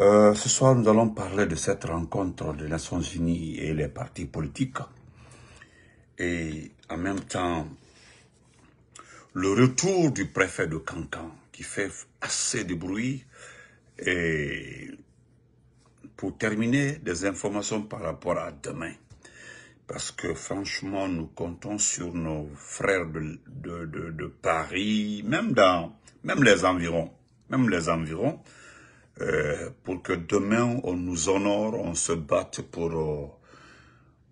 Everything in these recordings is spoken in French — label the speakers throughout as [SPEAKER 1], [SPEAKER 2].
[SPEAKER 1] Euh, ce soir, nous allons parler de cette rencontre des Nations Unies et les partis politiques. Et en même temps, le retour du préfet de Cancan, qui fait assez de bruit. Et pour terminer, des informations par rapport à demain. Parce que franchement, nous comptons sur nos frères de, de Paris, même dans, même les environs, même les environs, euh, pour que demain on nous honore, on se batte pour, euh,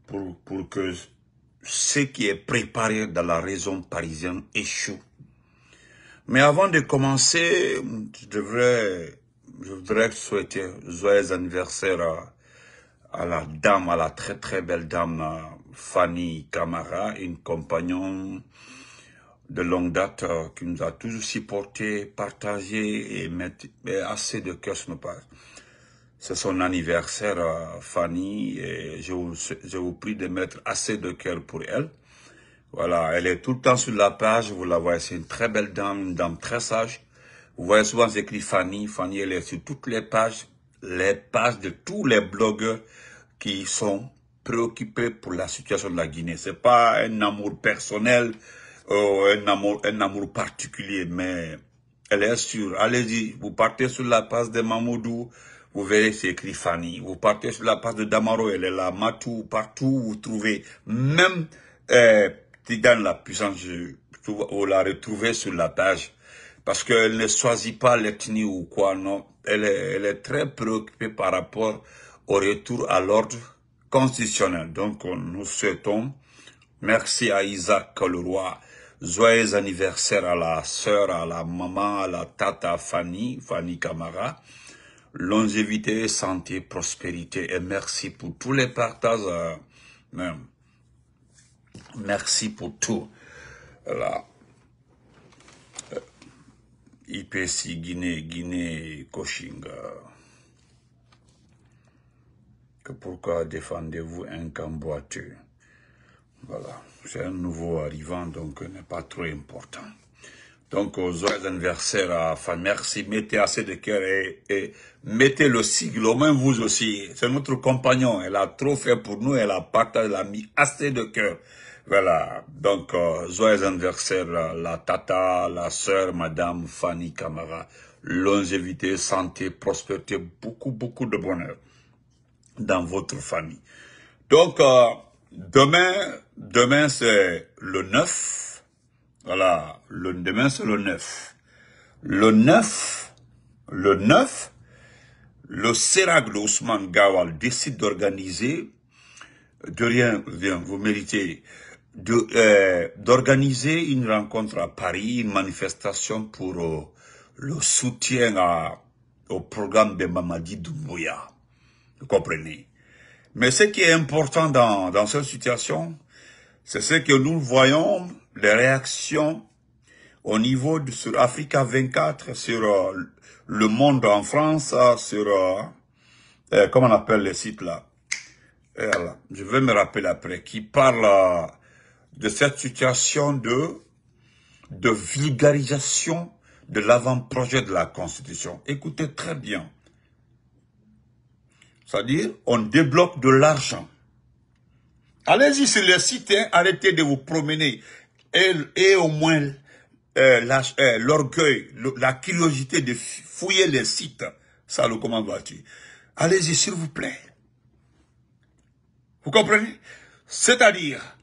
[SPEAKER 1] pour, pour que ce qui est préparé dans la raison parisienne échoue. Mais avant de commencer, je, devrais, je voudrais souhaiter joyeux anniversaire à, à, la dame, à la très très belle dame Fanny Camara, une compagnon de longue date euh, qui nous a toujours supporté, partagé et met, assez de cœur sur nos pages. C'est son anniversaire, euh, Fanny, et je vous, prie de mettre assez de cœur pour elle. Voilà, elle est tout le temps sur la page, vous la voyez, c'est une très belle dame, une dame très sage. Vous voyez souvent écrit Fanny, Fanny elle est sur toutes les pages, les pages de tous les blogueurs qui sont préoccupés pour la situation de la Guinée. C'est pas un amour personnel, Oh, un, amour, un amour particulier, mais elle est sûre. Allez-y, vous partez sur la passe de Mamoudou, vous verrez c'est écrit Fanny. Vous partez sur la passe de Damaro, elle est là. Matou, partout vous trouvez, même euh, la puissance, vous la retrouvez sur la page. Parce qu'elle ne choisit pas l'ethnie ou quoi, non. Elle est, elle est très préoccupée par rapport au retour à l'ordre constitutionnel. Donc, nous souhaitons merci à Isaac Leroy Joyeux anniversaire à la sœur, à la maman, à la tata Fanny, Fanny Camara. Longévité, santé, prospérité et merci pour tous les partages. Hein. merci pour tout. IPC euh, Guinée, Guinée, coaching. Que pourquoi défendez-vous un camp boiteux Voilà c'est un nouveau arrivant, donc n'est pas trop important. Donc, aux heures à merci, mettez assez de cœur et, mettez le sigle, au moins vous aussi. C'est notre compagnon, elle a trop fait pour nous, elle a partagé, elle a mis assez de cœur. Voilà, donc, aux euh, joyeux anniversaire, la tata, la sœur, madame Fanny Camara. Longévité, santé, prospérité, beaucoup, beaucoup de bonheur dans votre famille. Donc, euh, Demain, demain c'est le 9. Voilà, le, demain c'est le 9. Le 9, le 9, le de Ousmane Gawal décide d'organiser, de rien, vous méritez, euh, d'organiser une rencontre à Paris, une manifestation pour euh, le soutien à, au programme de Mamadi Doumbouya. Vous comprenez mais ce qui est important dans, dans cette situation, c'est ce que nous voyons, les réactions au niveau de, sur Africa 24, sur euh, Le Monde en France, euh, sur, euh, euh, comment on appelle les sites là, Je vais me rappeler après, qui parle de cette situation de, de vulgarisation de l'avant-projet de la Constitution. Écoutez très bien. C'est-à-dire, on débloque de l'argent. Allez-y sur les sites, hein, arrêtez de vous promener. Et, et au moins, euh, euh, l'orgueil, la curiosité de fouiller les sites. Ça, le comment vas-tu Allez-y, s'il vous plaît. Vous comprenez C'est-à-dire,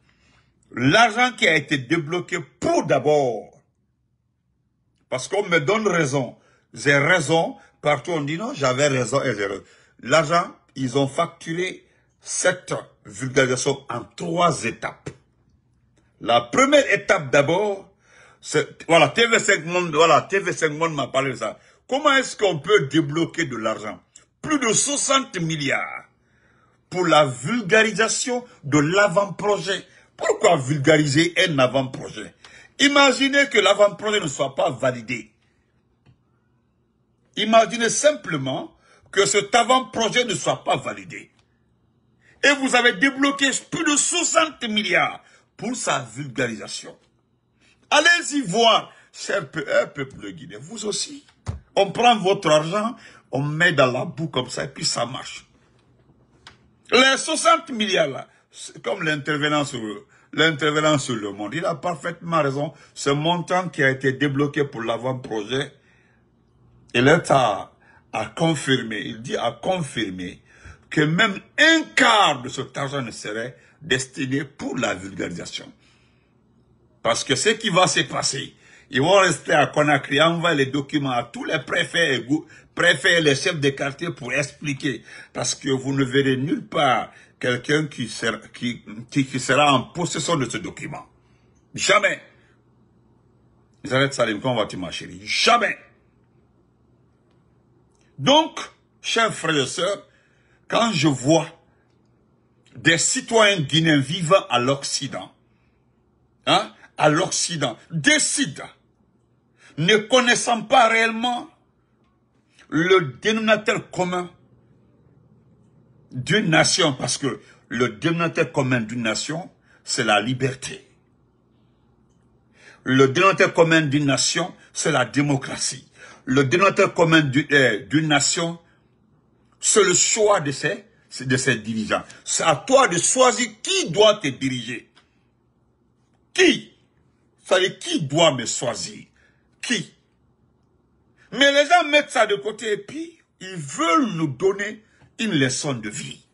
[SPEAKER 1] l'argent qui a été débloqué pour d'abord, parce qu'on me donne raison, j'ai raison, partout on dit non, j'avais raison et j'ai raison. L'argent ils ont facturé cette vulgarisation en trois étapes. La première étape d'abord, voilà, TV5 Monde, voilà, TV5 Monde m'a parlé de ça. Comment est-ce qu'on peut débloquer de l'argent Plus de 60 milliards pour la vulgarisation de l'avant-projet. Pourquoi vulgariser un avant-projet Imaginez que l'avant-projet ne soit pas validé. Imaginez simplement que cet avant-projet ne soit pas validé. Et vous avez débloqué plus de 60 milliards pour sa vulgarisation. Allez-y voir, cher euh, peuple de Guinée, vous aussi. On prend votre argent, on met dans la boue comme ça, et puis ça marche. Les 60 milliards là, comme l'intervenant sur, euh, l'intervenant sur le monde, il a parfaitement raison. Ce montant qui a été débloqué pour l'avant-projet, il est à a confirmé, il dit a confirmé que même un quart de cet argent ne serait destiné pour la vulgarisation. Parce que ce qui va se passer, ils vont rester à Conakry, envoyer les documents à tous les préfets et, préfets les chefs de quartier pour expliquer. Parce que vous ne verrez nulle part quelqu'un qui sera, qui, qui, sera en possession de ce document. Jamais. comment tu Jamais donc, chers frères et sœurs, quand je vois des citoyens guinéens vivant à l'Occident, hein, à l'Occident, décident, ne connaissant pas réellement le dénominateur commun d'une nation, parce que le dénominateur commun d'une nation, c'est la liberté. Le dénominateur commun d'une nation, c'est la démocratie le dénoteur commun euh, d'une nation, c'est le choix de ses, de dirigeants. C'est à toi de choisir qui doit te diriger. Qui Ça veut dire qui doit me choisir Qui Mais les gens mettent ça de côté et puis ils veulent nous donner une leçon de vie.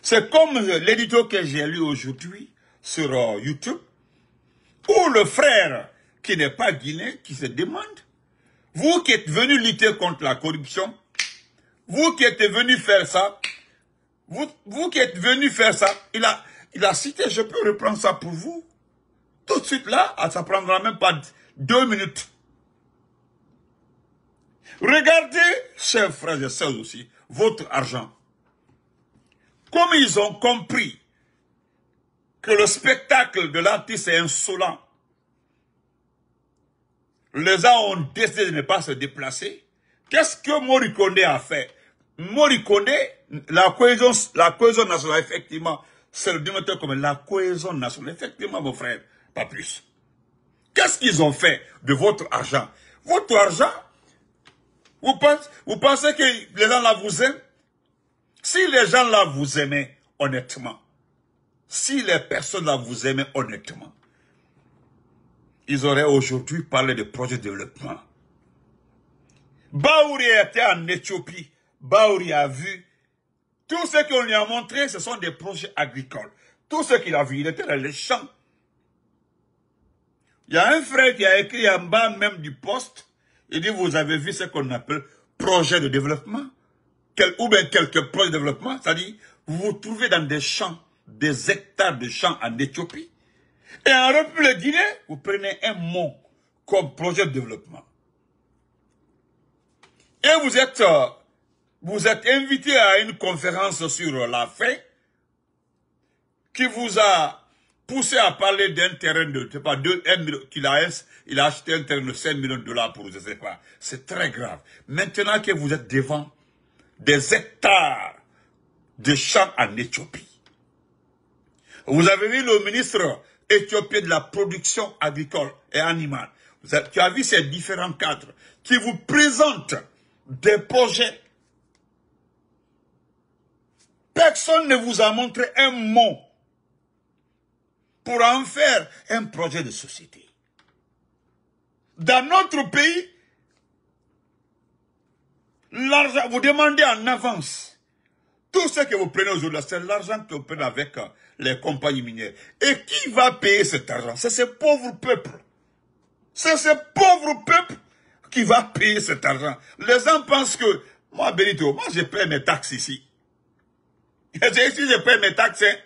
[SPEAKER 1] C'est comme l'édito que j'ai lu aujourd'hui sur euh, YouTube, où le frère qui n'est pas guinéen, qui se demande vous qui êtes venus lutter contre la corruption, vous qui êtes venus faire ça, vous, qui êtes venus faire ça, il a, il a cité, je peux reprendre ça pour vous. Tout de suite là, ah, ça prendra même pas deux minutes. Regardez, chers frères et sœurs aussi, votre argent. Comme ils ont compris que le spectacle de l'artiste est insolent, les gens ont décidé de ne pas se déplacer. Qu'est-ce que Morikone a fait Morikone, la cohésion, la cohésion nationale, effectivement, c'est le dimanche comme la cohésion nationale. Effectivement, mon frère, pas plus. Qu'est-ce qu'ils ont fait de votre argent Votre argent, vous pensez, vous pensez que les gens là vous aiment Si les gens là vous aimaient honnêtement, si les personnes là vous aimaient honnêtement, ils auraient aujourd'hui parlé de projets de développement. Baouri était en Éthiopie. Baouri a vu. Tout ce qu'on lui a montré, ce sont des projets agricoles. Tout ce qu'il a vu, il était dans les champs. Il y a un frère qui a écrit en bas même du poste. Il dit, vous avez vu ce qu'on appelle projet de développement. ou bien quelques projets de développement. C'est-à-dire, vous vous trouvez dans des champs, des hectares de champs en Éthiopie. Et en République le Guinée, vous prenez un mot comme projet de développement. Et vous êtes, euh, vous êtes invité à une conférence sur la faim qui vous a poussé à parler d'un terrain de, je sais pas, il a acheté un terrain de 5 millions de dollars pour, je C'est très grave. Maintenant que vous êtes devant des hectares de champs en Éthiopie, vous avez vu le ministre Éthiopien de la production agricole et animale. Vous avez, tu as vu ces différents cadres qui vous présentent des projets. Personne ne vous a montré un mot pour en faire un projet de société. Dans notre pays, l'argent, vous demandez en avance. Tout ce que vous prenez aujourd'hui, c'est l'argent que vous prenez avec euh, les compagnies minières. Et qui va payer cet argent C'est ce pauvre peuple. C'est ce pauvre peuple qui va payer cet argent. Les gens pensent que, moi, Benito, moi, je paie mes taxes ici. C'est ici je paie mes taxes. Hein.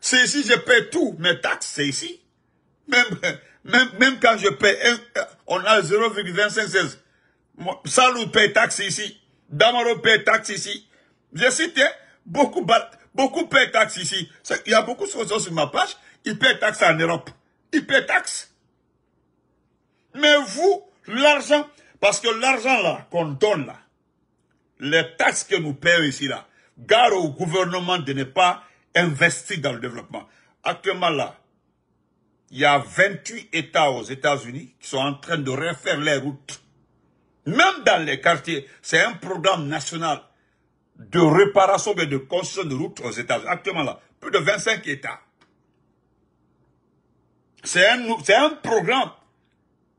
[SPEAKER 1] C'est ici je paie tout. Mes taxes, c'est ici. Même, même, quand je paie, on a 0,2516. Salou paie taxes ici. Damaro paie taxes ici. Je cite hein, beaucoup Beaucoup paient taxes ici. Il y a beaucoup de choses sur ma page. Ils paient taxes en Europe. Ils paient taxes. Mais vous, l'argent, parce que l'argent là, qu'on donne là, les taxes que nous payons ici là, au gouvernement de ne pas investir dans le développement. Actuellement là, il y a 28 États aux États-Unis qui sont en train de refaire les routes. Même dans les quartiers, c'est un programme national de réparation et de construction de routes aux États-Unis. Actuellement, là, plus de 25 États. C'est un, un programme.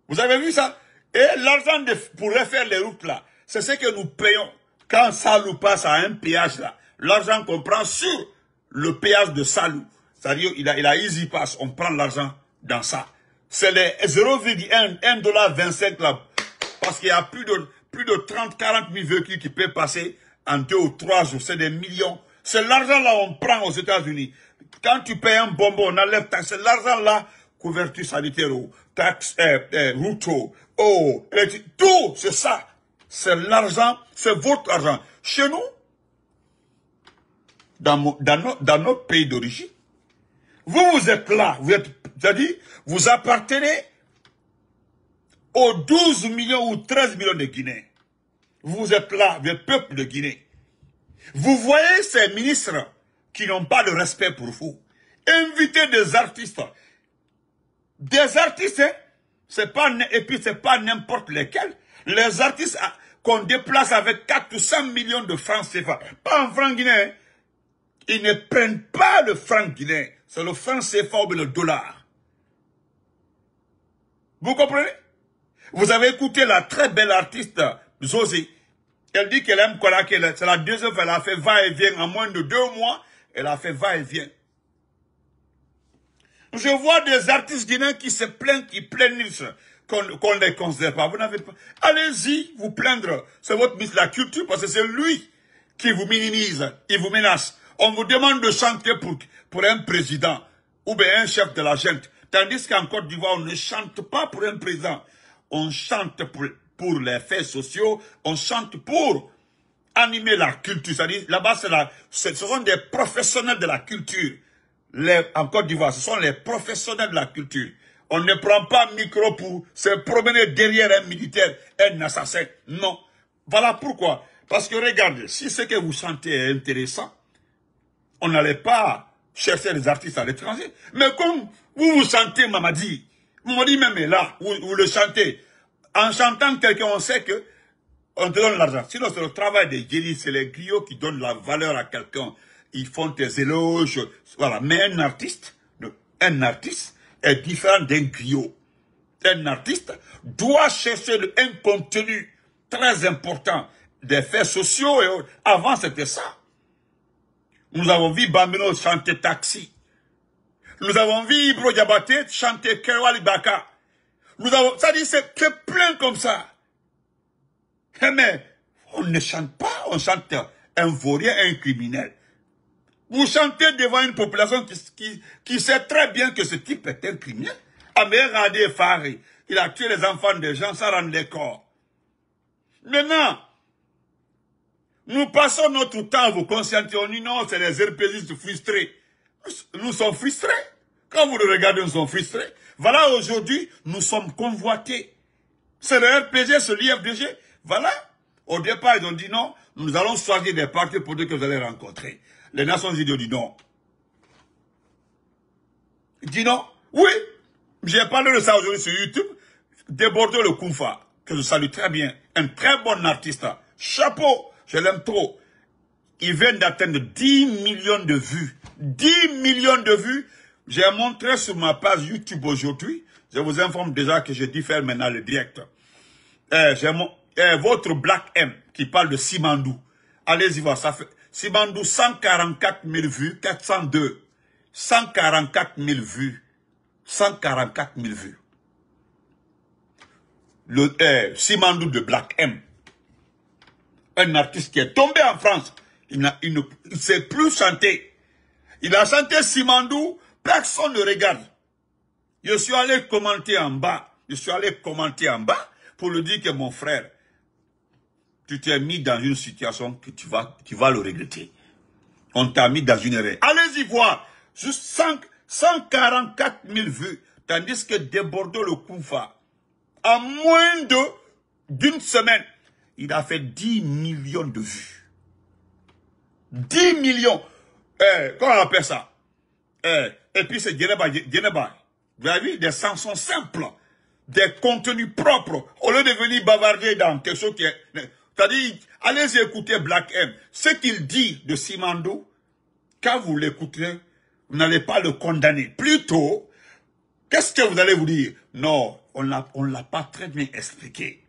[SPEAKER 1] Vous avez vu ça Et l'argent pour refaire les routes, là, c'est ce que nous payons quand Salou passe à un péage, là. L'argent qu'on prend sur le péage de Salou. C'est-à-dire, il a, il a Easy Pass, on prend l'argent dans ça. C'est les 0,1 là, parce qu'il y a plus de, plus de 30, 40 000 véhicules qui peuvent passer en deux ou trois jours, c'est des millions. C'est l'argent-là on prend aux États-Unis. Quand tu payes un bonbon, on enlève C'est l'argent-là, couverture sanitaire, taxe, euh, euh tout, c'est ça. C'est l'argent, c'est votre argent. Chez nous, dans, dans, notre pays d'origine, vous, vous êtes là, vous êtes, vous appartenez aux 12 millions ou 13 millions de Guinéens vous êtes là, le peuple de Guinée. Vous voyez ces ministres qui n'ont pas de respect pour vous. Invitez des artistes. Des artistes, hein, c'est pas, et puis c'est pas n'importe lesquels. Les artistes ah, qu'on déplace avec 400 millions de francs CFA, pas en francs guinéen. Hein. ils ne prennent pas le franc guinéen, c'est le franc CFA ou le dollar. Vous comprenez Vous avez écouté la très belle artiste Josie elle dit qu'elle aime que C'est la deuxième fois. Elle a fait va-et-vient en moins de deux mois. Elle a fait va-et-vient. Je vois des artistes guinéens qui se plaignent, qui plaignent qu'on ne les considère pas. Vous n'avez Allez-y, vous plaindre. C'est votre ministre de la Culture parce que c'est lui qui vous minimise, il vous menace. On vous demande de chanter pour, un président ou bien un chef de la gente. Tandis qu'en Côte d'Ivoire, on ne chante pas pour un président. On chante pour pour les faits sociaux, on chante pour animer la culture. C'est-à-dire, là-bas, ce sont des professionnels de la culture. Les, en Côte d'Ivoire, ce sont les professionnels de la culture. On ne prend pas micro pour se promener derrière un militaire, un assassin. Non. Voilà pourquoi. Parce que regardez, si ce que vous chantez est intéressant, on n'allait pas chercher des artistes à l'étranger. Mais comme vous vous sentez Mamadi, Mamadi même est là, vous le chantez, en chantant quelqu'un, on sait que on te donne l'argent. Sinon, c'est le travail des génies, c'est les griots qui donnent la valeur à quelqu'un. Ils font des éloges, voilà. Mais un artiste, un artiste est différent d'un griot. Un artiste doit chercher un contenu très important des faits sociaux et Avant, c'était ça. Nous avons vu Bambino chanter Taxi. Nous avons vu Ibro Diabaté chanter Kerwali Baka ça dit, c'est plein comme ça. Eh, mais on ne chante pas, on chante un vaurien un criminel. Vous chantez devant une population qui, sait très bien que ce type est un criminel. Ah, mais regardez Fari, il a tué les enfants des gens Ça rendre les corps. Maintenant, nous passons notre temps à vous conscientiser. On dit non, c'est les herpésistes frustrés. Nous, nous sommes frustrés. Quand vous le regardez, nous sommes frustrés. Voilà aujourd'hui, nous sommes convoités. C'est le RPG, c'est l'IFDG. Voilà. Au départ, ils ont dit non, nous allons choisir des parties pour ceux que vous allez rencontrer. Les Nations Unies ont dit non. Ils non. Oui, j'ai parlé de ça aujourd'hui sur YouTube. Débordé le Koufa, que je salue très bien. Un très bon artiste. Chapeau, je l'aime trop. Il vient d'atteindre 10 millions de vues. 10 millions de vues j'ai montré sur ma page YouTube aujourd'hui, je vous informe déjà que je faire maintenant le direct. Eh, eh, votre Black M qui parle de Simandou. Allez-y voir, ça fait... Simandou, 144 000 vues, 402. 144 000 vues. 144 000 vues. Le eh, Simandou de Black M. Un artiste qui est tombé en France. Il, ne il sait plus chanter. Il a chanté Simandou Personne ne regarde. Je suis allé commenter en bas. Je suis allé commenter en bas pour lui dire que mon frère, tu t'es mis dans une situation que tu vas, tu vas le regretter. On t'a mis dans une erreur. Allez-y voir. Juste 144 000 vues. Tandis que débordé le Koufa, En moins d'une semaine, il a fait 10 millions de vues. 10 millions. Eh, comment on appelle ça eh, et puis c'est Geneba Vous avez vu, des chansons simples, des contenus propres, au lieu de venir bavarder dans quelque chose qui est... C'est-à-dire, allez écouter Black M. Ce qu'il dit de Simando, quand vous l'écoutez, vous n'allez pas le condamner. Plutôt, qu'est-ce que vous allez vous dire Non, on ne l'a pas très bien expliqué.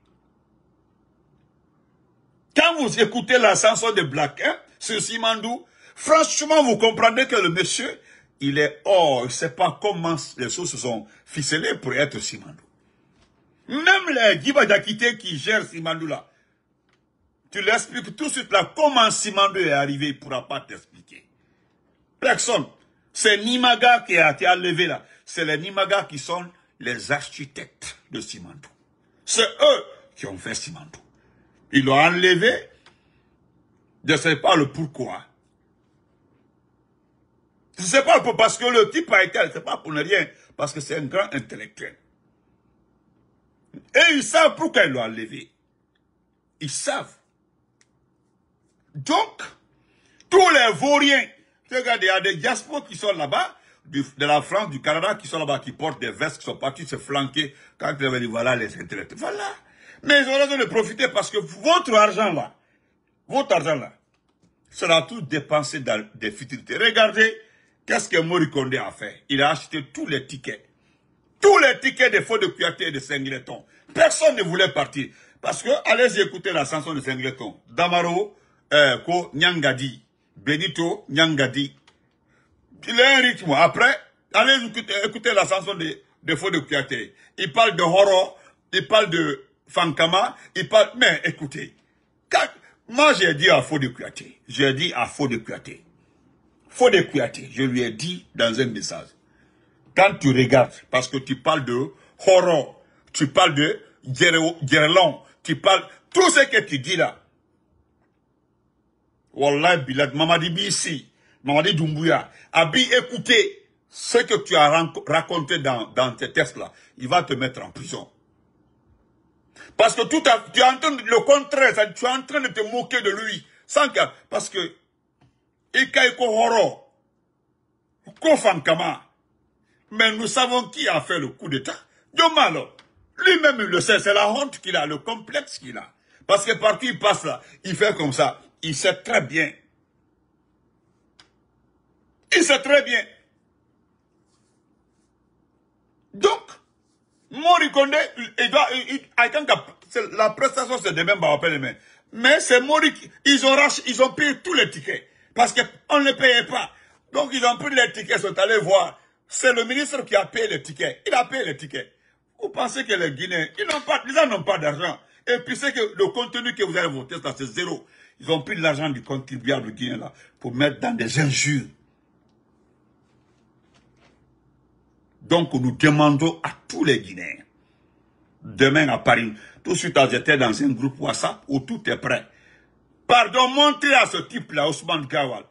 [SPEAKER 1] Quand vous écoutez la chanson de Black M, sur Simandou, franchement, vous comprenez que le monsieur, il est hors, il ne sait pas comment les choses se sont ficelées pour être Simandou. Même les d'Akite qui gèrent Simandou là, tu l'expliques tout de suite là, comment Simandou est arrivé, il ne pourra pas t'expliquer. Personne. C'est Nimaga qui a été enlevé là. C'est les Nimaga qui sont les architectes de Simandou. C'est eux qui ont fait Simandou. Ils l'ont enlevé, je ne sais pas le pourquoi. Ce n'est pas parce que le type a été, Ce n'est pas pour ne rien, parce que c'est un grand intellectuel. Et ils savent pourquoi ils l'ont enlevé. Ils savent. Donc, tous les Vauriens, regardez, il y a des diasporas qui sont là-bas, de la France, du Canada, qui sont là-bas, qui portent des vestes, qui sont partis se flanquer quand ils avaient dit, voilà les intellectuels. Voilà. Mais ils ont raison de profiter parce que votre argent là, votre argent là, sera tout dépensé dans des futilités. Regardez Qu'est-ce que Mori a fait Il a acheté tous les tickets. Tous les tickets de faux de Cuyaté et de Saint-Gileton. Personne ne voulait partir. Parce que, allez écouter la chanson de saint Saint-Greton. Damaro, euh, Ko, Nyangadi. Benito, Nyangadi. Il a un rythme. Après, allez écouter, écouter la chanson de, de faux de Cuyaté. Il parle de horror, il parle de Fankama, il parle... Mais écoutez, moi j'ai dit à faux de Cuyaté, j'ai dit à faux de Cuyaté, des je lui ai dit dans un message, quand tu regardes, parce que tu parles de horror, tu parles de Guerlon, tu parles, tout ce que tu dis là, Wallah Bilad, Mamadi Bissi, Mamadi Doumbouya, Abi, écoutez ce que tu as raconté dans, dans tes textes là, il va te mettre en prison. Parce que tout à, tu es en train de le contraire, tu es en train de te moquer de lui, sans parce que il Kofan Kama. mais nous savons qui a fait le coup d'état Diomalo. lui-même il le sait c'est la honte qu'il a le complexe qu'il a parce que partout il passe là il fait comme ça il sait très bien il sait très bien donc Mori Kondé, il doit la prestation c'est même bah, mais mais c'est Mori ils ont ils ont payé tous les tickets parce qu'on ne les payait pas. Donc ils ont pris les tickets, sont allés voir. C'est le ministre qui a payé les tickets. Il a payé les tickets. Vous pensez que les Guinéens, ils n'ont pas, ils n'ont pas d'argent. Et puis c'est que le contenu que vous avez voter, ça c'est zéro. Ils ont pris l'argent du contribuable guinéen là pour mettre dans des injures. Donc nous demandons à tous les Guinéens, demain à Paris, tout de suite j'étais dans un groupe WhatsApp où tout est prêt. Pardon, montrez à ce type-là, Ousmane Gawal,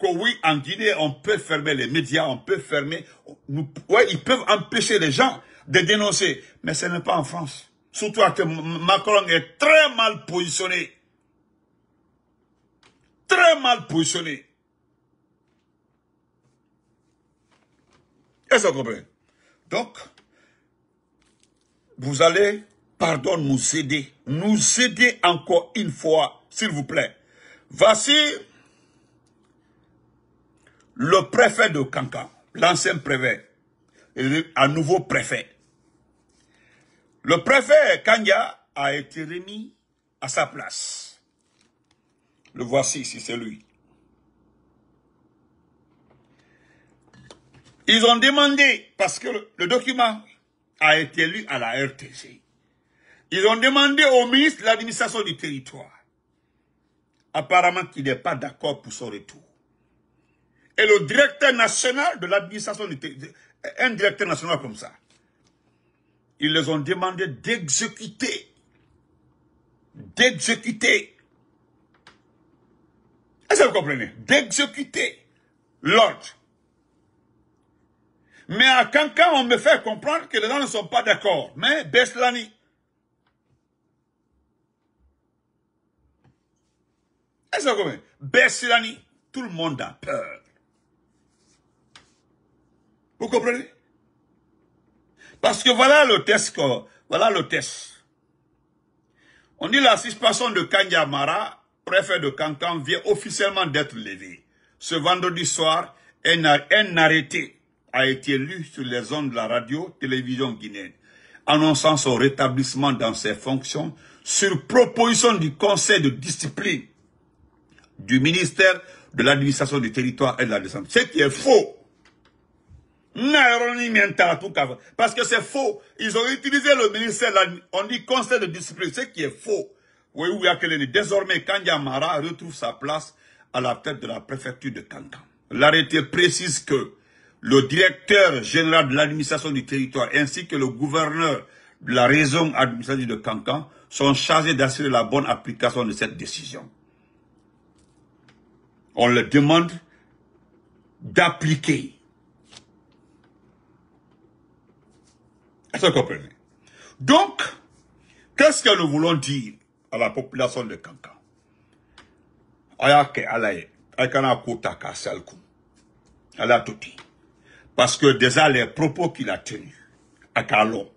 [SPEAKER 1] que oui, en Guinée, on peut fermer les médias, on peut fermer... Oui, ils peuvent empêcher les gens de dénoncer. Mais ce n'est pas en France. Surtout que Macron est très mal positionné. Très mal positionné. Est-ce que vous comprenez Donc, vous allez, pardon, nous aider. Nous aider encore une fois s'il vous plaît. Voici le préfet de Kankan. l'ancien préfet, Un nouveau préfet. Le préfet Kanya a été remis à sa place. Le voici si c'est lui. Ils ont demandé, parce que le document a été lu à la RTG. ils ont demandé au ministre de l'administration du territoire apparemment qu'il n'est pas d'accord pour son retour. Et le directeur national de l'administration, un directeur national comme ça, ils les ont demandé d'exécuter. D'exécuter. Est-ce que vous comprenez D'exécuter l'ordre. Mais à quand on me fait comprendre que les gens ne sont pas d'accord. Mais Beslani, Est-ce que vous tout le monde a peur. Vous comprenez Parce que voilà le test. voilà le test. On dit la suspension de Kanyamara, préfet de Cancan, vient officiellement d'être levée. Ce vendredi soir, un, un arrêté a été lu sur les ondes de la radio-télévision guinéenne, annonçant son rétablissement dans ses fonctions sur proposition du conseil de discipline du ministère de l'administration du territoire et de la descente. Ce qui est faux. Parce que c'est faux. Ils ont utilisé le ministère, on dit conseil de discipline, ce qui est faux. Oui, oui, désormais, Kandiamara retrouve sa place à la tête de la préfecture de Cancan. L'arrêté précise que le directeur général de l'administration du territoire ainsi que le gouverneur de la région administrative de Cancan sont chargés d'assurer la bonne application de cette décision on le demande d'appliquer. Est-ce que vous comprenez Donc, qu'est-ce que nous voulons dire à la population de Kankan parce que déjà les propos qu'il a tenus à Kalon,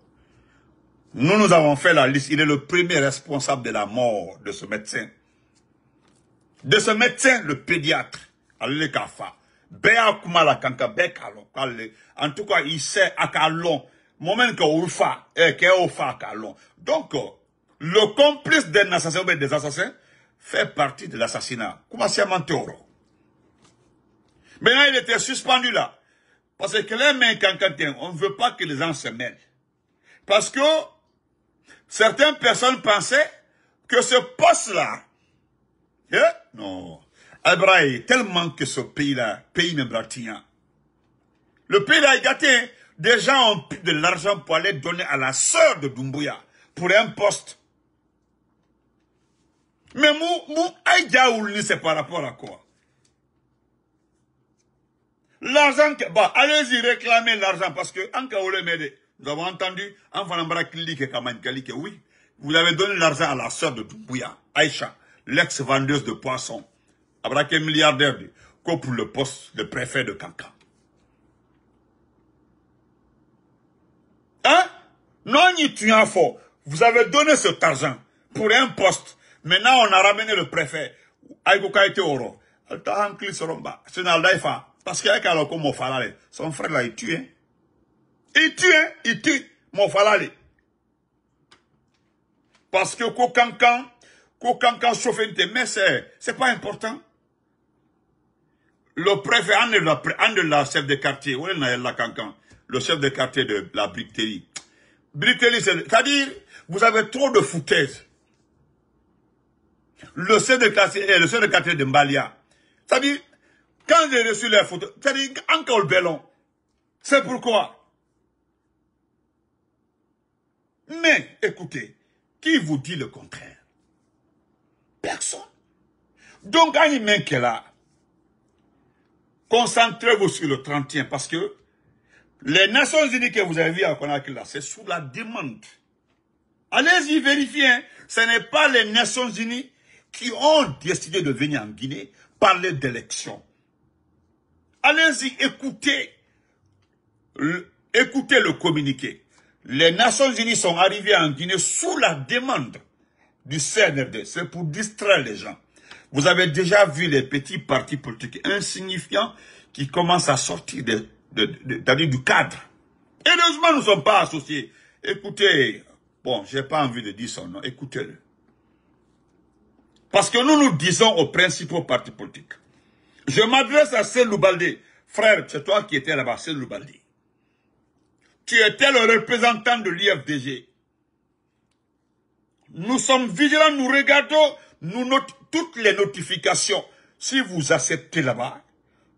[SPEAKER 1] nous nous avons fait la liste, il est le premier responsable de la mort de ce médecin de ce médecin, le pédiatre, Alele Kafa, Béa Kumala Kanka en tout cas, il sait à Kalon, moment que et eh, que Donc, euh, le complice d'un assassin ou des assassins fait partie de l'assassinat. Comment c'est Maintenant, il était suspendu là. Parce que les mains, quand, on ne veut pas que les gens se mêlent. Parce que certaines personnes pensaient que ce poste-là, non. Abraï, tellement que ce pays-là, pays mébratillant. Le pays-là est gâté. Des gens ont pris de l'argent pour aller donner à la sœur de Doumbouya pour un poste. Mais c'est par rapport à quoi L'argent, bah, allez-y réclamer l'argent parce que, en nous avons entendu, oui, vous avez donné l'argent à la sœur de Doumbouya, Aïcha l'ex-vendeuse de poissons, Abraham milliardaire, pour le poste de préfet de Cancan. Hein? Non, faux. vous avez donné cet argent pour un poste. Maintenant, on a ramené le préfet. Aïkouka était oro. C'est dans Parce qu'il y a Mofalale. Son frère là, il tue. Hein. Il tue, hein? il tue Mofalale. Parce que Kankan au cancan chauffeur, Mais c'est, c'est pas important. Le préfet, en la, la chef de quartier, Le chef de quartier de la briqueterie. Briqueterie, c'est-à-dire, vous avez trop de foutaises. Le chef de quartier, eh, le chef de quartier de Mbalia. C'est-à-dire, quand j'ai reçu la photos, c'est-à-dire, encore le ballon. C'est pourquoi. Mais, écoutez, qui vous dit le contraire? Personne. Donc, est là, concentrez-vous sur le 31 parce que les Nations Unies que vous avez vues à Conakry c'est sous la demande. Allez-y, vérifier, hein. Ce n'est pas les Nations Unies qui ont décidé de venir en Guinée parler d'élection. Allez-y, écoutez. écoutez le communiqué. Les Nations Unies sont arrivées en Guinée sous la demande du CNRD, c'est pour distraire les gens. Vous avez déjà vu les petits partis politiques insignifiants qui commencent à sortir de, du cadre. Heureusement, nous ne sommes pas associés. Écoutez, bon, je n'ai pas envie de dire son nom, écoutez-le. Parce que nous nous disons aux principaux partis politiques. Je m'adresse à Celle Frère, c'est toi qui étais là-bas, Selou Tu étais le représentant de l'IFDG. Nous sommes vigilants, nous regardons nous toutes les notifications. Si vous acceptez là-bas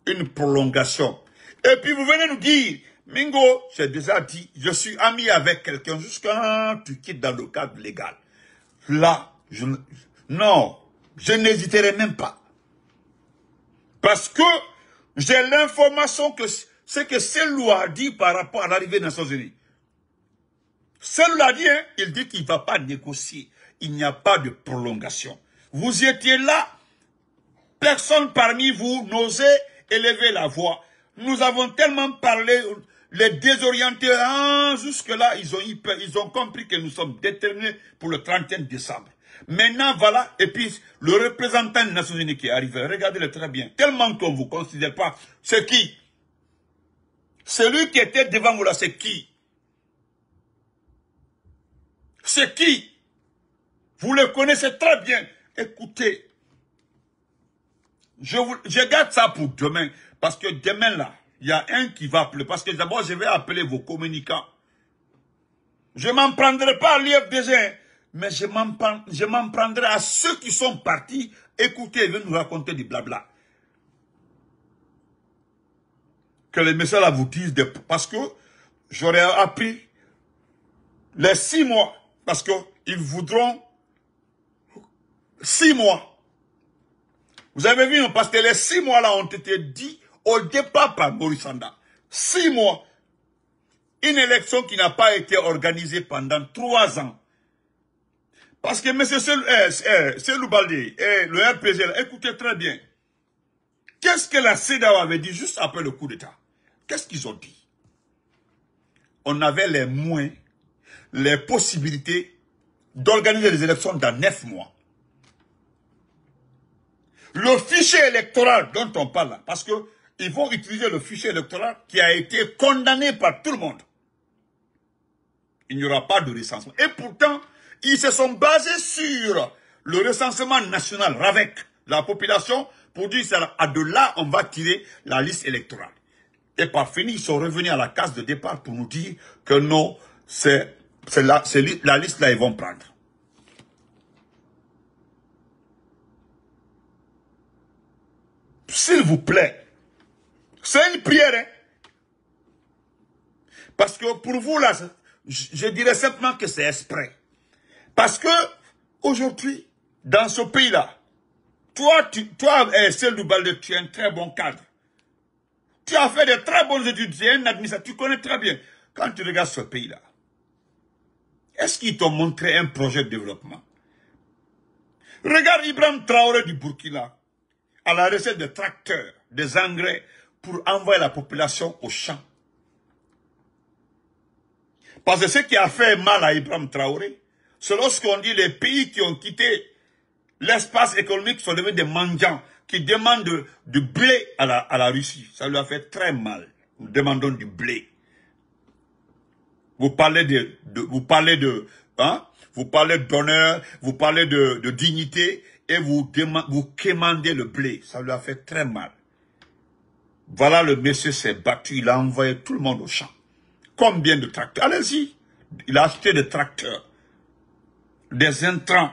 [SPEAKER 1] une prolongation, et puis vous venez nous dire, Mingo, j'ai déjà dit, je suis ami avec quelqu'un jusqu'à tu quittes dans le cadre légal. Là, je, non, je n'hésiterai même pas. Parce que j'ai l'information que ce que ces a dit par rapport à l'arrivée des Nations Unies. Celui-là dit, hein, il dit qu'il ne va pas négocier. Il n'y a pas de prolongation. Vous étiez là, personne parmi vous n'osait élever la voix. Nous avons tellement parlé, les désorientés, hein, jusque-là, ils ont, ils ont compris que nous sommes déterminés pour le 30 décembre. Maintenant, voilà, et puis le représentant des Nations Unies qui arrivé, regardez-le très bien, tellement qu'on ne vous considère pas, c'est qui Celui qui était devant vous là, c'est qui c'est qui Vous le connaissez très bien. Écoutez, je, garde ça pour demain. Parce que demain, là, il y a un qui va appeler. Parce que d'abord, je vais appeler vos communicants. Je m'en prendrai pas à l'IFDG, mais je m'en prendrai à ceux qui sont partis. Écoutez, ils nous raconter du blabla. Que les messieurs là vous disent, de, parce que j'aurais appris les six mois parce qu'ils voudront six mois. Vous avez vu, hein, parce que les six mois-là ont été dits au départ par Maurice Six mois. Une élection qui n'a pas été organisée pendant trois ans. Parce que M. Eh, eh, Seloubaldi et eh, le RPG, écoutez très bien. Qu'est-ce que la CEDAW avait dit juste après le coup d'État Qu'est-ce qu'ils ont dit On avait les moins les possibilités d'organiser les élections dans neuf mois. Le fichier électoral dont on parle là, parce qu'ils vont utiliser le fichier électoral qui a été condamné par tout le monde. Il n'y aura pas de recensement. Et pourtant, ils se sont basés sur le recensement national avec la population pour dire à de là, on va tirer la liste électorale. Et par fini, ils sont revenus à la case de départ pour nous dire que non, c'est c'est la, liste là, ils vont prendre. S'il vous plaît, c'est une prière. Hein. Parce que pour vous là, je, dirais simplement que c'est esprit. Parce que aujourd'hui, dans ce pays là, toi, tu, toi celle eh, du Balde, tu es un très bon cadre. Tu as fait de très bonnes études, tu es un administrateur, tu connais très bien. Quand tu regardes ce pays là, est-ce qu'ils t'ont montré un projet de développement Regarde Ibrahim Traoré du Burkina, à la recette de tracteurs, des engrais, pour envoyer la population au champ. Parce que ce qui a fait mal à Ibrahim Traoré, c'est lorsqu'on dit les pays qui ont quitté l'espace économique sont devenus des mangeants qui demandent du blé à à la Russie. Ça lui a fait très mal. Nous demandons du blé. Vous parlez de, vous parlez de, hein, vous parlez d'honneur, vous parlez de, dignité et vous vous quémandez le blé. Ça lui a fait très mal. Voilà, le monsieur s'est battu, il a envoyé tout le monde au champ. Combien de tracteurs Allez-y. Il a acheté des tracteurs, des intrants,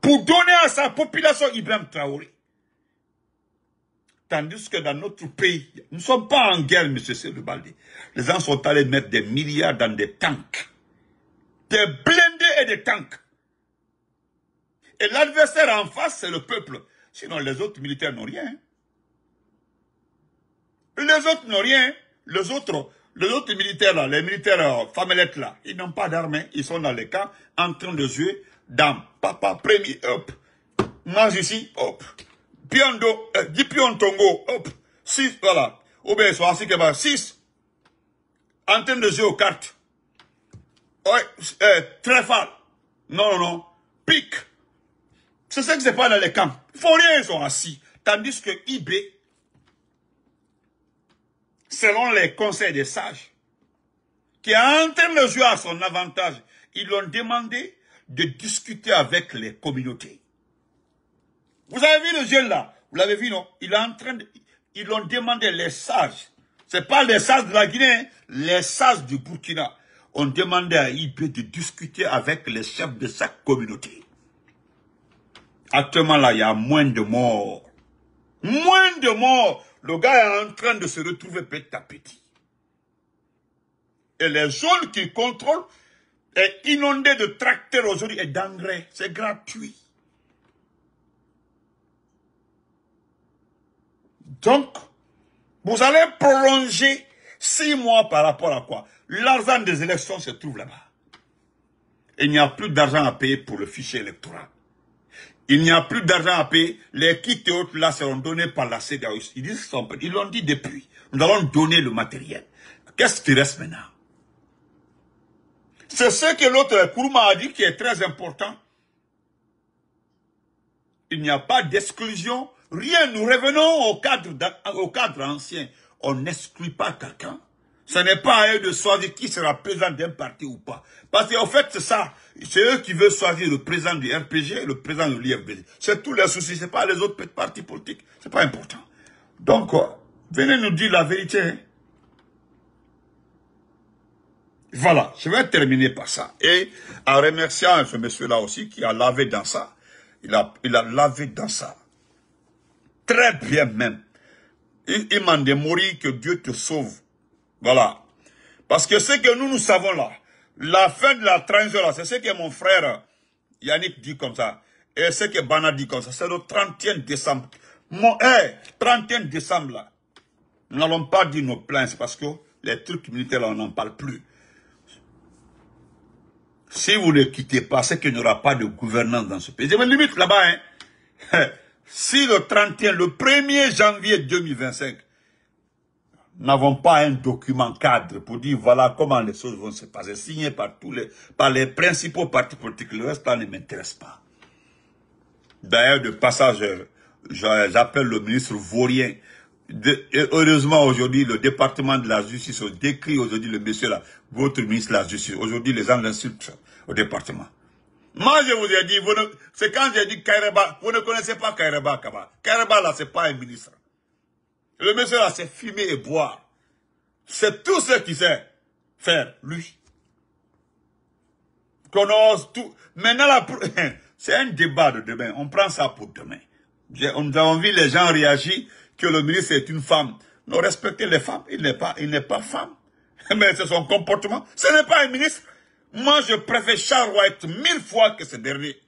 [SPEAKER 1] pour donner à sa population Ibrahim Traoré. Tandis que dans notre pays, nous ne sommes pas en guerre, monsieur Sérubaldi. Les gens sont allés mettre des milliards dans des tanks. Des blindés et des tanks. Et l'adversaire en face, c'est le peuple. Sinon, les autres militaires n'ont rien. Les autres n'ont rien. Les autres, les autres militaires, les militaires euh, famelettes, là, ils n'ont pas d'armée. Ils sont dans les camps en train de jouer dans Papa Premier, hop. Mange ici, hop. Piondo, euh, Tongo, hop. Six, voilà. Ou bien, en train de jouer aux cartes. Euh, très fort. Non, non, non. Pique. C'est ce que c'est pas dans les camps. Ils ils sont assis. Tandis que IB, selon les conseils des sages, qui est en train de jouer à son avantage, ils l'ont demandé de discuter avec les communautés. Vous avez vu le jeu là Vous l'avez vu, non Il est en train de... Ils l'ont demandé, les sages, c'est pas les sas de la Guinée, les sas du Burkina On demandait à IP de discuter avec les chefs de sa communauté. Actuellement, là, il y a moins de morts. Moins de morts. Le gars est en train de se retrouver petit à petit. Et les zones qu'il contrôle est inondées de tracteurs aujourd'hui et d'engrais. C'est gratuit. Donc, vous allez prolonger six mois par rapport à quoi L'argent des élections se trouve là-bas. Il n'y a plus d'argent à payer pour le fichier électoral. Il n'y a plus d'argent à payer. Les kits et autres là seront donnés par la CDAO. Ils l'ont dit depuis. Nous allons donner le matériel. Qu'est-ce qui reste maintenant C'est ce que l'autre Kourouma a dit qui est très important. Il n'y a pas d'exclusion Rien, nous revenons au cadre, au cadre ancien. On n'exclut pas quelqu'un. Ce n'est pas à eux de choisir qui sera présent d'un parti ou pas. Parce qu'en fait, c'est ça. C'est eux qui veulent choisir le président du RPG et le président de l'IFBD. C'est tous soucis. Ce C'est pas les autres partis politiques. n'est pas important. Donc, euh, venez nous dire la vérité. Hein. Voilà, je vais terminer par ça. Et en remerciant ce monsieur-là aussi qui a lavé dans ça. Il il a lavé dans ça. Très bien même. Il, il m'en mourir que Dieu te sauve. Voilà. Parce que ce que nous, nous savons là, la fin de la transition c'est ce que mon frère Yannick dit comme ça. Et ce que Bana dit comme ça, c'est le 31 décembre. Mon, hey, eh, 31 décembre là, nous n'allons pas dire nos plaintes parce que les trucs militaires là, on n'en parle plus. Si vous ne quittez pas, c'est qu'il n'y aura pas de gouvernance dans ce pays. Je une limite là-bas, hein. si le 31, le 1er janvier 2025, n'avons pas un document cadre pour dire voilà comment les choses vont se passer, signé par tous les, par les principaux partis politiques, le reste ne m'intéresse pas. D'ailleurs, de passage, j'appelle le ministre Vaurien. heureusement, aujourd'hui, le département de la justice décrit aujourd'hui le monsieur là, votre ministre de la justice. Aujourd'hui, les gens l'insultent au département. Moi, je vous ai dit, c'est quand j'ai dit Kaireba, vous ne connaissez pas Kaireba Kaba. Kaireba, là, c'est pas un ministre. Le monsieur, là, c'est fumer et boire. C'est tout ce qu'il sait faire, lui. Qu'on tout. Maintenant, c'est un débat de demain. On prend ça pour demain. On a vu les gens réagir que le ministre est une femme. Nous respectez les femmes. Il n'est pas, il n'est pas femme. Mais c'est son comportement. Ce n'est pas un ministre. Moi, je préfère Charles mille fois que ce dernier.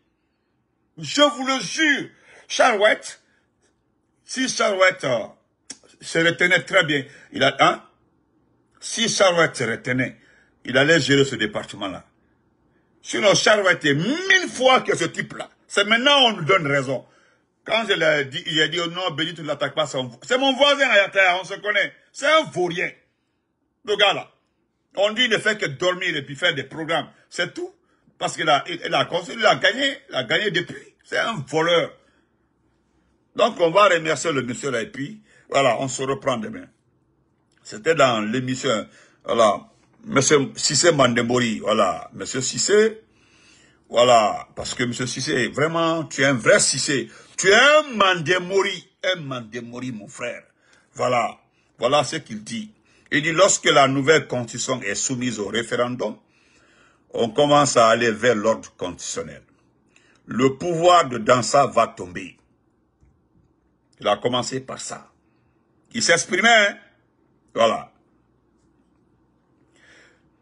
[SPEAKER 1] Je vous le jure, Charles si Charles euh, se retenait très bien, il a, hein? si Charles se retenait, il allait gérer ce département-là. Sinon, Charles est mille fois que ce type-là. C'est maintenant on nous donne raison. Quand je l'ai dit, il a dit, oh non, Benito tu ne pas, c'est mon voisin à on se connaît. C'est un vaurien, le gars-là. On dit ne fait que dormir et puis faire des programmes. C'est tout. Parce qu'il a, a a gagné, il a gagné depuis. C'est un voleur. Donc on va remercier le monsieur là et puis, voilà, on se reprend demain. C'était dans l'émission, voilà, monsieur Sissé Mandemori, voilà, monsieur Sissé, voilà, parce que monsieur Sissé, vraiment, tu es un vrai Sissé. Tu es un Mandemori, un Mandemori, mon frère. Voilà, voilà ce qu'il dit. Il dit, lorsque la nouvelle constitution est soumise au référendum, on commence à aller vers l'ordre constitutionnel. Le pouvoir de Dansa va tomber. Il a commencé par ça. Il s'exprimait, hein? voilà.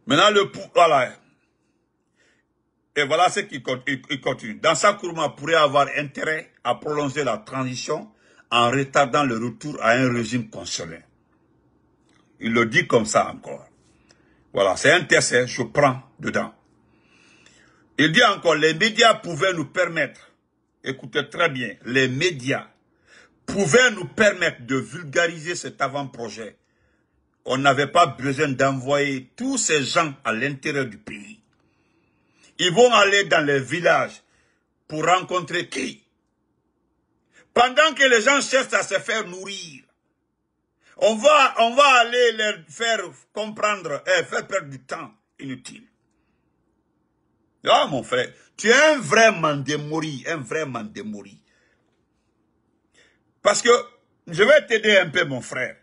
[SPEAKER 1] Maintenant, le pouvoir, voilà. Et voilà ce qu'il continue. Dansa Kourma pourrait avoir intérêt à prolonger la transition en retardant le retour à un régime constitutionnel. Il le dit comme ça encore. Voilà, c'est un test, hein. je prends dedans. Il dit encore, les médias pouvaient nous permettre, écoutez très bien, les médias pouvaient nous permettre de vulgariser cet avant-projet. On n'avait pas besoin d'envoyer tous ces gens à l'intérieur du pays. Ils vont aller dans les villages pour rencontrer qui Pendant que les gens cherchent à se faire nourrir, on va, on va aller leur faire comprendre et eh, faire perdre du temps inutile. Ah, mon frère, tu es un vrai mandémori, un vrai mandémori. Parce que, je vais t'aider un peu, mon frère.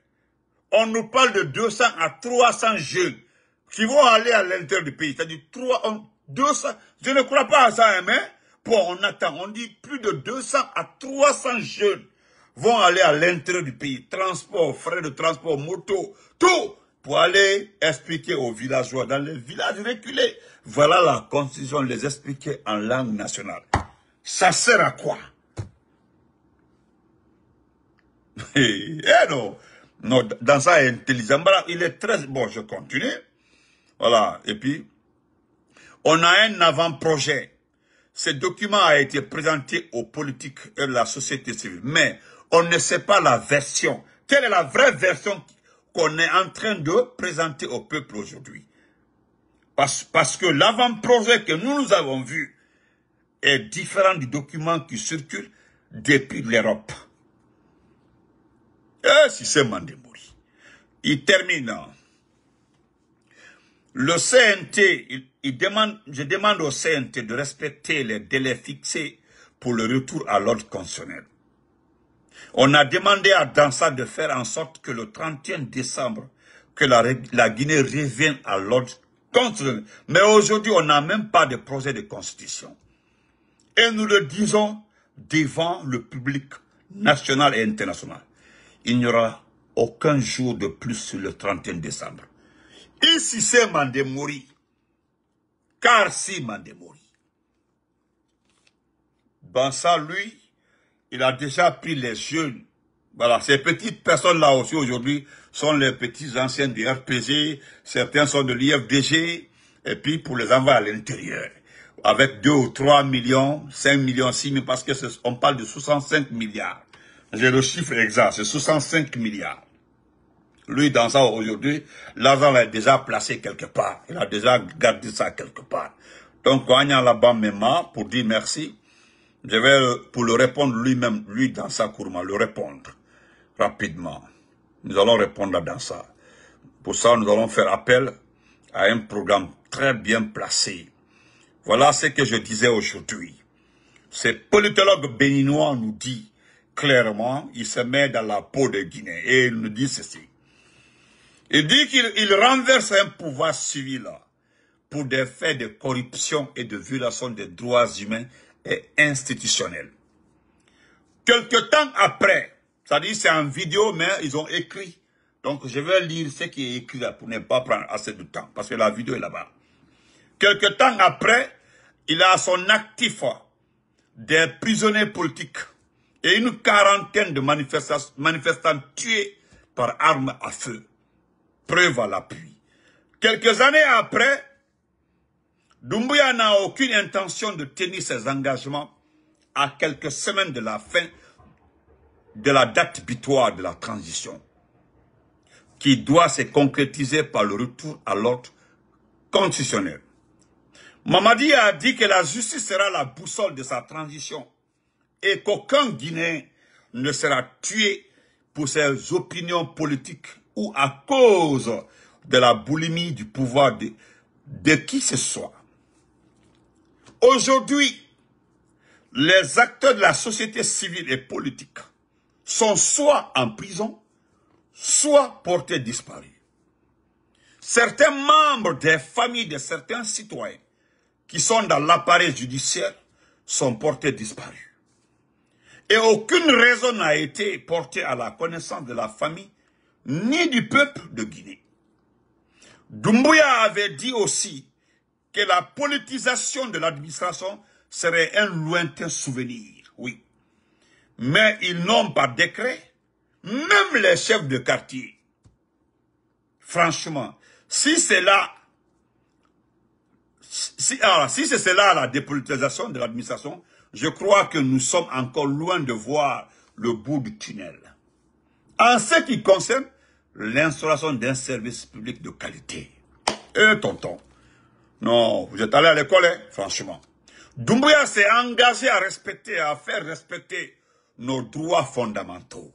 [SPEAKER 1] On nous parle de 200 à 300 jeunes qui vont aller à l'intérieur du pays. C'est-à-dire 200, je ne crois pas à ça, hein, mais bon, on attend. On dit plus de 200 à 300 jeunes vont aller à l'intérieur du pays. Transport, frais de transport, moto, tout pour aller expliquer aux villageois dans les villages reculés. Voilà la constitution, les expliquer en langue nationale. Ça sert à quoi eh, eh non, non dans ça, intelligent. Il est très... Bon, je continue. Voilà, et puis, on a un avant-projet. Ce document a été présenté aux politiques et à la société civile. Mais on ne sait pas la version. Quelle est la vraie version qu'on est en train de présenter au peuple aujourd'hui parce, parce, que l'avant-projet que nous, nous avons vu est différent du document qui circule depuis l'Europe. Et eh, si c'est Mandemori. Il termine. Le CNT, demande, je demande au CNT de respecter les délais fixés pour le retour à l'ordre constitutionnel. On a demandé à Dansa de faire en sorte que le 31 décembre, que la, Guinée revienne à l'ordre contre. Mais aujourd'hui, on n'a même pas de projet de constitution. Et nous le disons devant le public national et international. Il n'y aura aucun jour de plus sur le 31 décembre. Ici, c'est Mandemori. Car si Mandemori. Bansa, lui, il a déjà pris les jeunes. Voilà, ces petites personnes-là aussi aujourd'hui sont les petits anciens du RPG, certains sont de l'IFDG, et puis pour les envoyer à l'intérieur, avec 2 ou 3 millions, 5 millions, 6 millions, parce que on parle de 65 milliards. J'ai le chiffre exact, c'est 65 milliards. Lui, dans ça, aujourd'hui, l'argent l'a déjà placé quelque part. Il a déjà gardé ça quelque part. Donc, on y a là-bas, même, pour dire merci, je vais, pour le répondre lui-même, lui dans sa courma, le répondre rapidement. Nous allons répondre dans ça. Pour ça, nous allons faire appel à un programme très bien placé. Voilà ce que je disais aujourd'hui. Ce politologue béninois nous dit clairement, il se met dans la peau de Guinée et il nous dit ceci. Il dit qu'il renverse un pouvoir civil pour des faits de corruption et de violation des droits humains et institutionnel. Quelque temps après, ça dit c'est en vidéo, mais ils ont écrit. Donc je vais lire ce qui est écrit là pour ne pas prendre assez de temps, parce que la vidéo est là-bas. Quelque temps après, il a son actif des prisonniers politiques et une quarantaine de manifestants tués par armes à feu. Preuve à l'appui. Quelques années après, Doumbouya n'a aucune intention de tenir ses engagements à quelques semaines de la fin de la date butoir de la transition, qui doit se concrétiser par le retour à l'ordre constitutionnel. Mamadi a dit que la justice sera la boussole de sa transition et qu'aucun Guinéen ne sera tué pour ses opinions politiques ou à cause de la boulimie du pouvoir de, de qui ce soit. Aujourd'hui, les acteurs de la société civile et politique sont soit en prison, soit portés disparus. Certains membres des familles de certains citoyens qui sont dans l'appareil judiciaire sont portés disparus. Et aucune raison n'a été portée à la connaissance de la famille ni du peuple de Guinée. Doumbouya avait dit aussi la politisation de l'administration serait un lointain souvenir, oui. Mais ils n'ont par décret même les chefs de quartier. Franchement, si c'est là, ah, si, c'est cela la dépolitisation de l'administration, je crois que nous sommes encore loin de voir le bout du tunnel. En ce qui concerne l'installation d'un service public de qualité. un euh, tonton. Non, vous êtes allé à l'école, hein, franchement. Doumbouya s'est engagé à respecter, à faire respecter nos droits fondamentaux.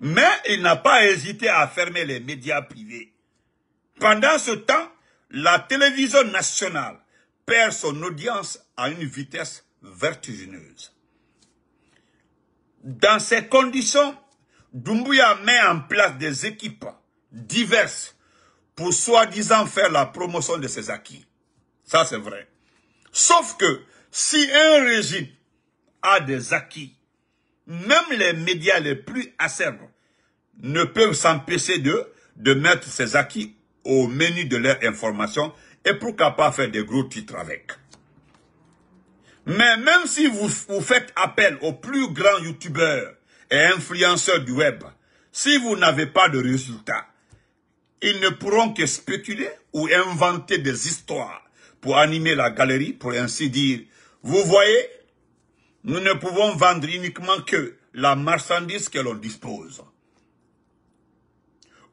[SPEAKER 1] Mais il n'a pas hésité à fermer les médias privés. Pendant ce temps, la télévision nationale perd son audience à une vitesse vertigineuse. Dans ces conditions, Doumbouya met en place des équipes diverses pour soi-disant faire la promotion de ses acquis. Ça, c'est vrai. Sauf que si un régime a des acquis, même les médias les plus acerbes ne peuvent s'empêcher de, de mettre ces acquis au menu de leur information et pourquoi pas faire des gros titres avec. Mais même si vous, vous faites appel aux plus grands youtubeurs et influenceurs du web, si vous n'avez pas de résultats, ils ne pourront que spéculer ou inventer des histoires pour animer la galerie, pour ainsi dire. Vous voyez, nous ne pouvons vendre uniquement que la marchandise que l'on dispose.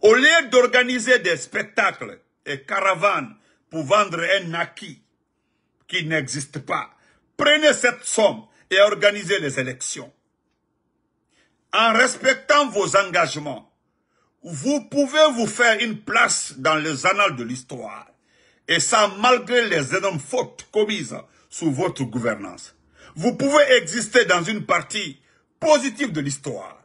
[SPEAKER 1] Au lieu d'organiser des spectacles et caravanes pour vendre un acquis qui n'existe pas, prenez cette somme et organisez les élections. En respectant vos engagements, vous pouvez vous faire une place dans les annales de l'histoire. Et ça, malgré les énormes fautes commises sous votre gouvernance. Vous pouvez exister dans une partie positive de l'histoire.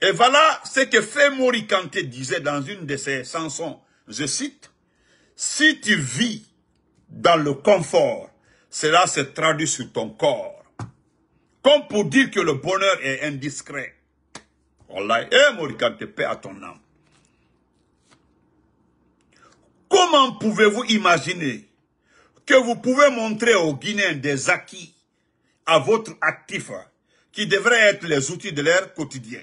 [SPEAKER 1] Et voilà ce que Fémori Kanté disait dans une de ses chansons. Je cite, « Si tu vis dans le confort, cela se traduit sur ton corps. » Comme pour dire que le bonheur est indiscret. On l'a Mori paix à ton âme. Comment pouvez-vous imaginer que vous pouvez montrer aux Guinéens des acquis à votre actif qui devraient être les outils de leur quotidien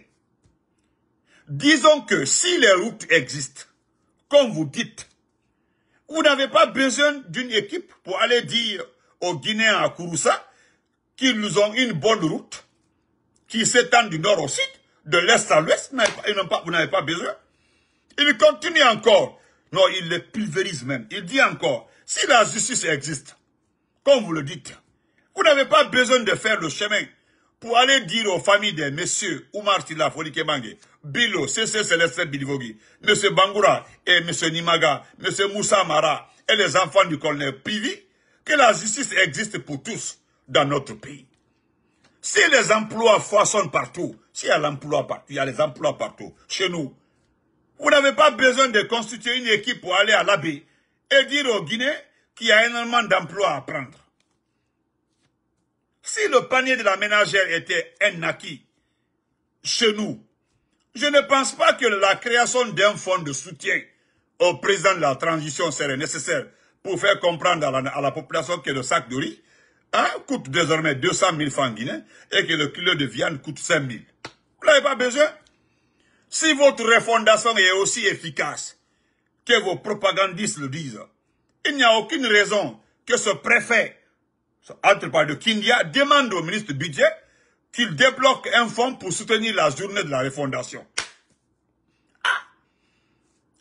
[SPEAKER 1] Disons que si les routes existent, comme vous dites, vous n'avez pas besoin d'une équipe pour aller dire aux Guinéens à Kouroussa qu'ils ont une bonne route qui s'étend du nord au sud, de l'est à l'ouest, vous n'avez pas besoin. Ils continuent encore. Non, il les pulvérise même. Il dit encore, si la justice existe, comme vous le dites, vous n'avez pas besoin de faire le chemin pour aller dire aux familles des messieurs Oumar Tila Bilo, CC Céleste Bilivogi, M. Bangoura et M. Nimaga, M. Moussa Mara et les enfants du colonel Pivi, que la justice existe pour tous dans notre pays. Si les emplois foisonnent partout, s'il y a l'emploi partout, il y a les emplois partout, chez nous, vous n'avez pas besoin de constituer une équipe pour aller à l'abbé et dire aux Guinéens qu'il y a énormément d'emplois à prendre. Si le panier de la ménagère était un acquis chez nous, je ne pense pas que la création d'un fonds de soutien au président de la transition serait nécessaire pour faire comprendre à la, population que le sac de riz hein, coûte désormais 200 000 francs guinéens et que le kilo de viande coûte 5 000. Vous n'avez pas besoin si votre refondation est aussi efficace que vos propagandistes le disent, il n'y a aucune raison que ce préfet, entre par de Kindia, demande au ministre du budget qu'il débloque un fonds pour soutenir la journée de la refondation.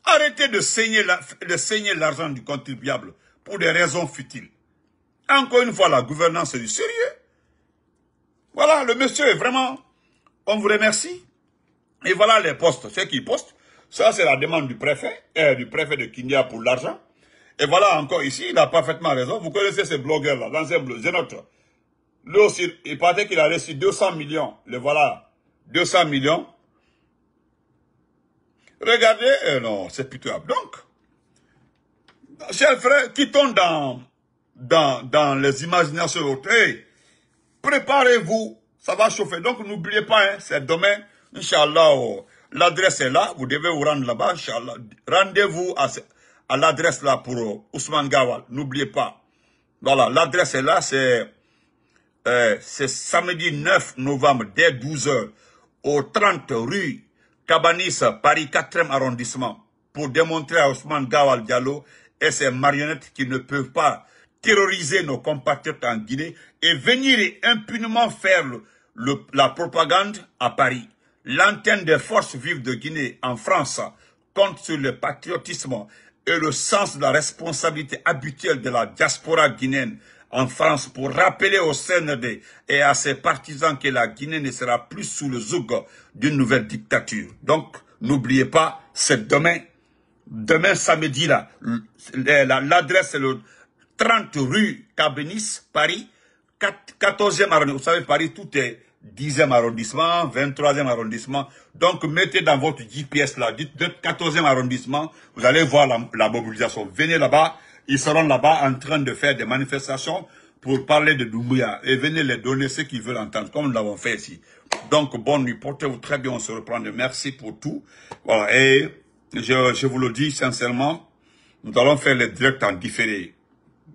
[SPEAKER 1] Arrêtez de saigner l'argent du contribuable pour des raisons futiles. Encore une fois, la gouvernance est du sérieux. Voilà, le monsieur est vraiment... On vous remercie. Et voilà les postes, ceux qui postent. Ça, c'est la demande du préfet, euh, du préfet de Kindia pour l'argent. Et voilà encore ici, il a parfaitement raison. Vous connaissez ce blogueur-là, un un Lui aussi, il paraît qu'il a reçu 200 millions. Le voilà, 200 millions. Regardez, euh, non, c'est pitoyable. Donc, chers frères, quittons dans, dans, les imaginations autres. Préparez-vous, ça va chauffer. Donc, n'oubliez pas, hein, c'est demain, Inch'Allah, oh. l'adresse est là. Vous devez vous rendre là-bas, Rendez-vous à, à l'adresse là pour euh, Ousmane Gawal. N'oubliez pas. Voilà, l'adresse est là. C'est euh, samedi 9 novembre, dès 12h, au 30 rue Cabanis, Paris 4e arrondissement, pour démontrer à Ousmane Gawal Diallo et ses marionnettes qui ne peuvent pas terroriser nos compatriotes en Guinée et venir impunément faire la propagande à Paris l'antenne des forces vives de Guinée en France compte sur le patriotisme et le sens de la responsabilité habituelle de la diaspora guinéenne en France pour rappeler au CND et à ses partisans que la Guinée ne sera plus sous le zoug d'une nouvelle dictature. Donc, n'oubliez pas, c'est demain, demain samedi, là, l'adresse est le 30 rue Cabenis, Paris, 14e arrondissement. Vous savez, Paris, tout est 10e arrondissement, 23e arrondissement. Donc mettez dans votre GPS là, dites 14e arrondissement, vous allez voir la, mobilisation. Venez là-bas, ils seront là-bas en train de faire des manifestations pour parler de Doumbouya. Et venez les donner ce qu'ils veulent entendre, comme nous l'avons fait ici. Donc bonne nuit, portez-vous très bien, on se reprend. Merci pour tout. Voilà, et je, je vous le dis sincèrement, nous allons faire les directs en différé.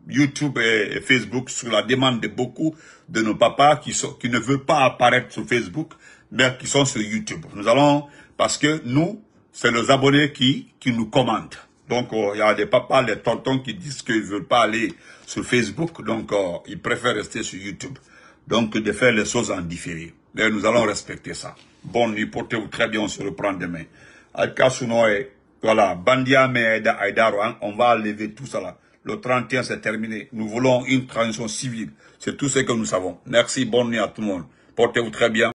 [SPEAKER 1] YouTube et Facebook sur la demande de beaucoup de nos papas qui, ne veulent pas apparaître sur Facebook, mais qui sont sur YouTube. Nous allons, parce que nous, c'est nos abonnés qui, nous commandent. Donc, oh, il y a des papas, des tontons qui disent qu'ils ne veulent pas aller sur Facebook, donc oh, ils préfèrent rester sur YouTube. Donc, de faire les choses en différé. Mais nous allons respecter ça. Bonne nuit, portez-vous très bien, on se reprend demain. voilà, Bandia Aïdar, hein, on va lever tout ça là. Le 31, c'est terminé. Nous voulons une transition civile. C'est tout ce que nous savons. Merci, bonne nuit à tout le monde. Portez-vous très bien.